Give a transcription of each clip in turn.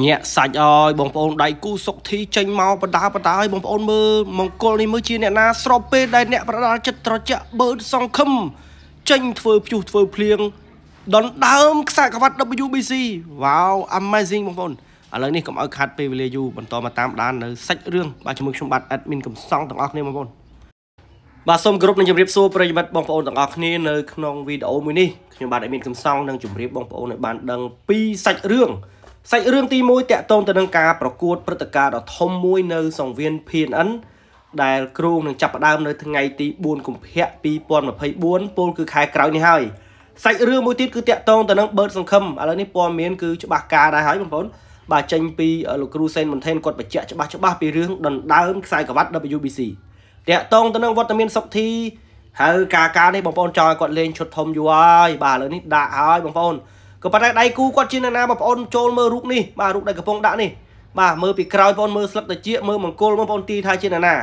ញាក់សាច់អើយបងប្អូនដៃគូសុកធីចេញមកបដាបដាឲ្យបងប្អូនមើលមង្គលនេះមើលជាអ្នកណាស្របពេលដែលអ្នកប្រដាល់ចិត្តត្រជាក់បើសង្ឃឹមចេញធ្វើភ្យុះធ្វើភ្លៀងដណ្ដើមខ្សែក្បាត់ WBC វ៉ាវ amazing បងប្អូនឥឡូវនេះកុំឲ្យខាត់ពេលវេលាយូរបន្តមកតាម ដាននៅសាច់រឿងបាទជាមួយខ្ញុំបាទ admin កំសងទាំងអស់គ្នាបងប្អូនបាទសូមគោរពនិងជម្រាបសួរប្រិយមិត្តបងប្អូនទាំងអស់គ្នានៅក្នុងវីដេអូមួយនេះខ្ញុំបាទ admin កំសងនឹងជម្រាបបងប្អូនឲ្យបានដឹងពីសាច់រឿងសាច់រឿងទី1តាក់ទងទៅនឹងការប្រកួតព្រឹត្តិការណ៍ដ៏ធំមួយនៅសង្វៀន PNN ដែលគ្រូនឹងចាប់ផ្ដើមនៅថ្ងៃទី4កុម្ភៈ2024ពោលគឺខែក្រោយនេះហើយសាច់រឿងមួយទៀតគឺតាក់ទងទៅនឹងបឺតសង្ឃឹមឥឡូវនេះព័ត៌មានគឺច្បាស់ការដែរហើយបងប្អូនបាទចេញពីលោកគ្រូសេនមន្ថេនគាត់បញ្ជាក់ច្បាស់ច្បាស់ពីរឿងដណ្ដើមខ្សែក្រវ៉ាត់ WBC តាក់ទងទៅនឹងវត្តមានសុកធីហើយការការនេះបងប្អូនចង់ឲ្យគាត់លេងឈុតធំយូរហើយបាទឥឡូវនេះដាក់ហើយបងប្អូនក៏ប៉ុន្តែដៃគូគាត់ជាអ្នកណាបងប្អូនចូលមើលរូបនេះបាទរូបដែលកំពុងដាក់នេះបាទមើលពីក្រោយបងប្អូនមើលស្លឹកត្រចៀកមើលមង្គលបងប្អូនទី ថាជាអ្នកណា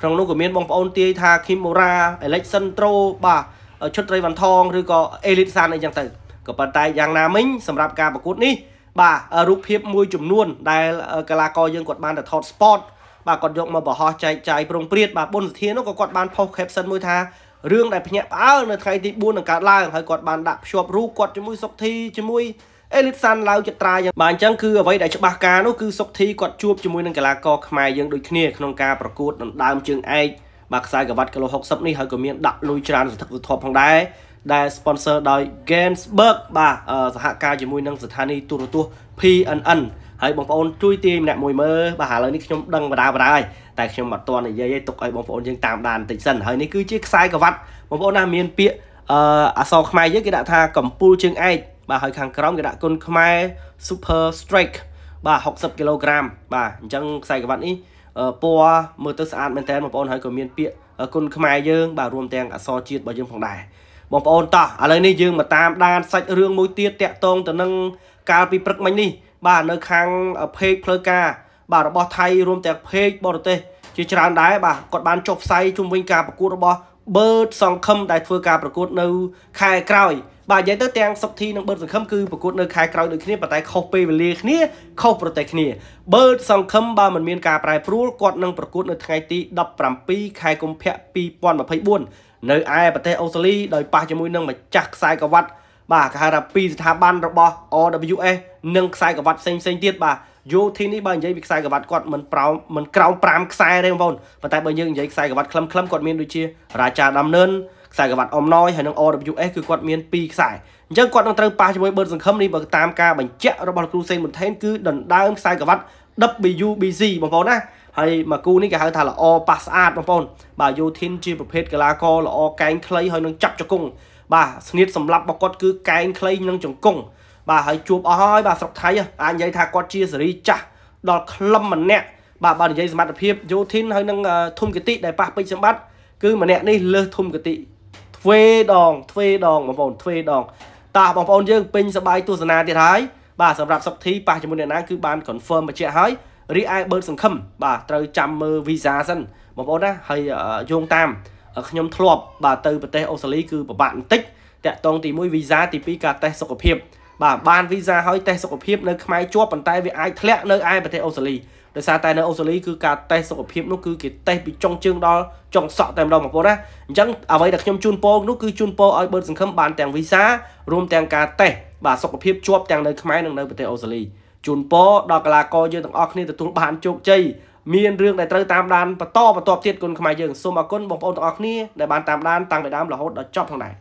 ក្នុងនោះក៏មានបងប្អូនទាយថា Kimura Election Tro បាទឈុតត្រីវ៉ាន់ថងឬក៏ Elite San អីចឹងទៅក៏ប៉ុន្តែយ៉ាងណាមិញ សម្រាប់ការប្រកួតនេះបាទរូបភាពមួយចំនួនដែលកីឡាករយើងគាត់បានទៅថត spot បាទគាត់យកមកបង្ហោះចែកចាយប្រងព្រាតបាទបុនសធានោះក៏គាត់បានផុស caption មួយថារឿងដែលភ្ញាក់ផ្អើលនៅថ្ងៃទី4នឹងកើតឡើងហើយគាត់បានដាក់ភ្ជាប់រូបគាត់ជាមួយសុកធីជាមួយអេលីតសាន់ឡាវចត្រាយ៉ាងបាទអញ្ចឹងគឺអ្វីដែលច្បាស់ការនោះគឺសុកធីគាត់ជួបជាមួយនឹងកីឡាករខ្មែរយើងដូចគ្នាក្នុងការប្រកួតដណ្ដើមជើងឯកបាទខ្សែក្រវ៉ាត់គីឡូ60នេះហើយក៏មានដាក់លុយច្រើនសន្ធឹកសន្ធាប់ផងដែរដែល sponsor ដោយ Gensberg បាទសហការជាមួយនឹងស្ថានីយ៍ទូរទស្សន៍ PNN ហើយបងប្អូនជួយទាយម្នាក់មួយមើលបាទឥឡូវនេះខ្ញុំដឹងបដាបដាហើយតែខ្ញុំអត់ទាន់និយាយទេទុកឲ្យបងប្អូនយើងតាមដានបន្តិចសិនហើយនេះគឺជាខ្សែក្រវ៉ាត់បងប្អូនណាមានពាក្យអអសរខ្មែរយើងគេដាក់ថាកំពូលជើងឯកបាទហើយ ខាងក្រោមគេដាក់គុណខ្មែរ Super Strike បាទ60គីឡូក្រាមបាទអញ្ចឹងខ្សែក្រវ៉ាត់នេះពណ៌មើលទៅស្អាតមែនតើបងប្អូនហើយក៏មានពាក្យគុណខ្មែរយើងបាទរួមទាំងអសរជាតិរបស់យើងផងដែរបងប្អូនតោះឥឡូវនេះយើងមកតាមដានសាច់រឿងមួយទៀតតាក់ទងទៅនឹងកាលពីព្រឹកមិញនេះបាទនៅខាង page ផ្លូវការបាទរបស់ថៃរួមទាំង page បរទេសជាច្រើនដែរបាទគាត់បានចុះផ្សាយជុំវិញការប្រកួតរបស់ Bird សង្ឃឹមដែលធ្វើការប្រកួតនៅ ខែក្រោយបាទនិយាយទៅទាំងសុកធីនិង Bird សង្ឃឹមគឺប្រកួតនៅខែក្រោយដូចគ្នាប៉ុន្តែខុសពេលវេលាគ្នាខុសប្រទេសគ្នា Bird សង្ឃឹមបើមិនមានការប្រែប្រួលគាត់នឹងប្រកួត នៅថ្ងៃទី17ខែកុម្ភៈ2024នៅឯប្រទេសអូស្ត្រាលីដោយប៉ះជាមួយនឹងម្ចាស់ខ្សែក្រវ៉ាត់បាទគេហៅថាពីស្ថាប័នរបស់ OWS និងខ្សែក្រវ៉ាត់ផ្សេងផ្សេងទៀតបាទយោធីនេះបើនិយាយពីខ្សែក្រវ៉ាត់គាត់មិនប្រោមមិនក្រោម5ខ្សែទេបងប្អូនប៉ុន្តែបើយើងនិយាយខ្សែក្រវ៉ាត់ខ្លឹមៗគាត់មានដូចជារាជាដំណើនខ្សែក្រវ៉ាត់អំណយហើយនិង OWS គឺគាត់មាន2ខ្សែអញ្ចឹងគាត់នឹងត្រូវប៉ះជាមួយបឺតសង្ឃឹមនេះបើតាមការបញ្ជាក់របស់លោកគ្រូសេងមុនថេនគឺដណ្ដើមខ្សែក្រវ៉ាត់ WBC បងប្អូនណាហើយមួយគូនេះគេហៅថាល្អប៉ះស្អាតបងប្អូនបាទយូធីនជាប្រភេទកីឡាករល្អកែងខ្លីហើយនឹងចាប់ជង្គង់បាទស្នៀតសម្លាប់របស់គាត់គឺកែងខ្លីនឹងជង្គង់បាទហើយជួបអស់ហើយបាទស្រុកថៃអាចនិយាយថាគាត់ជាសេរីចាស់ដល់ក្លឹមម្នាក់បាទបើនិយាយសមត្ថភាពយូធីនហើយនឹងធុំគតិដែលប៉ះពេជ្រសម្បត្តិគឺម្នាក់នេះលើសធុំគតិទ្វេដងទ្វេដងបងប្អូនទ្វេដងតោះបងប្អូនយើងពេញសបាយទស្សនាទៀតហើយបាទសម្រាប់សុកធីប៉ះជាមួយអ្នកណាគឺបាន confirm បញ្ជាក់ហើយរីឯបើសង្ឃឹមបាទត្រូវចាំមើលវីសាសិនបងប្អូនណាហើយយោងតាមខ្ញុំធ្លាប់បាទទៅប្រទេសអូស្ត្រាលីគឺពិបាកបន្តិចតាក់តងទី1វីសាទី2ការតេស្តសុខភាព បាទបានវីសាហើយតេស្តសុខភាពនៅខ្មែរជាប់ប៉ុន្តែវាអាចធ្លាក់នៅឯប្រទេសអូស្ត្រាលីដោយសារតែនៅអូស្ត្រាលីគឺការតេស្តសុខភាពនោះគឺគេតេស្តពីចុងជើងដល់ចុងសក់តែម្ដងបងប្អូនណាអញ្ចឹងអ្វីដែលខ្ញុំជូនពរនោះគឺជូនពរឲ្យបើសង្ឃឹមបានទាំងវីសារួមទាំងការតេស្តបាទសុខភាពជាប់ទាំងនៅខ្មែរនិងនៅប្រទេសអូស្ត្រាលីជូនពរដល់កីឡាករយើងទាំងអស់គ្នាទទួលបានជោគជ័យមានរឿងដែលត្រូវតាមដានបន្តបន្តទៀតគុណខ្មែរយើងសូមអរគុណបងប្អូនទាំងអស់គ្នាដែលបានតាមដានតាំងពីដើមរហូតដល់ចប់ផងដែរ